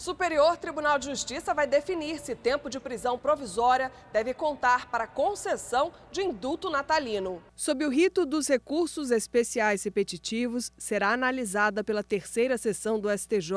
Superior Tribunal de Justiça vai definir se tempo de prisão provisória deve contar para concessão de indulto natalino. Sob o rito dos recursos especiais repetitivos, será analisada pela terceira sessão do STJ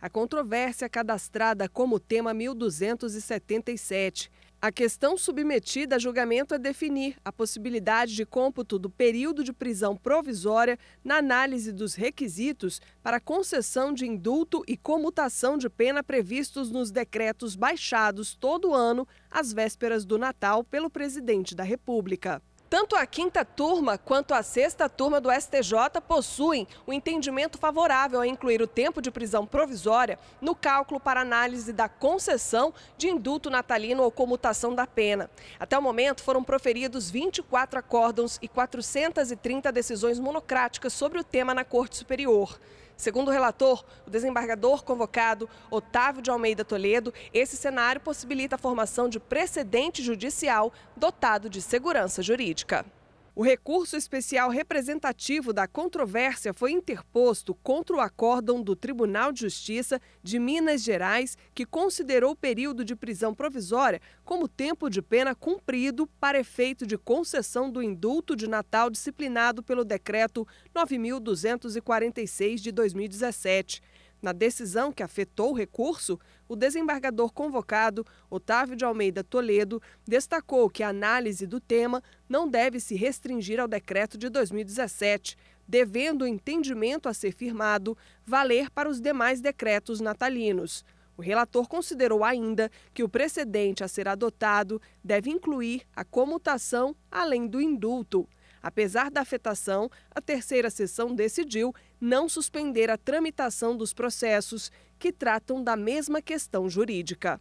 a controvérsia cadastrada como tema 1277. A questão submetida a julgamento é definir a possibilidade de cômputo do período de prisão provisória na análise dos requisitos para concessão de indulto e comutação de pena previstos nos decretos baixados todo ano às vésperas do Natal pelo presidente da República. Tanto a quinta turma quanto a sexta turma do STJ possuem o um entendimento favorável a incluir o tempo de prisão provisória no cálculo para análise da concessão de indulto natalino ou comutação da pena. Até o momento, foram proferidos 24 acórdãos e 430 decisões monocráticas sobre o tema na Corte Superior. Segundo o relator, o desembargador convocado, Otávio de Almeida Toledo, esse cenário possibilita a formação de precedente judicial dotado de segurança jurídica. O recurso especial representativo da controvérsia foi interposto contra o acórdão do Tribunal de Justiça de Minas Gerais, que considerou o período de prisão provisória como tempo de pena cumprido para efeito de concessão do indulto de Natal disciplinado pelo Decreto 9.246 de 2017. Na decisão que afetou o recurso, o desembargador convocado, Otávio de Almeida Toledo, destacou que a análise do tema não deve se restringir ao decreto de 2017, devendo o entendimento a ser firmado valer para os demais decretos natalinos. O relator considerou ainda que o precedente a ser adotado deve incluir a comutação além do indulto. Apesar da afetação, a terceira sessão decidiu não suspender a tramitação dos processos que tratam da mesma questão jurídica.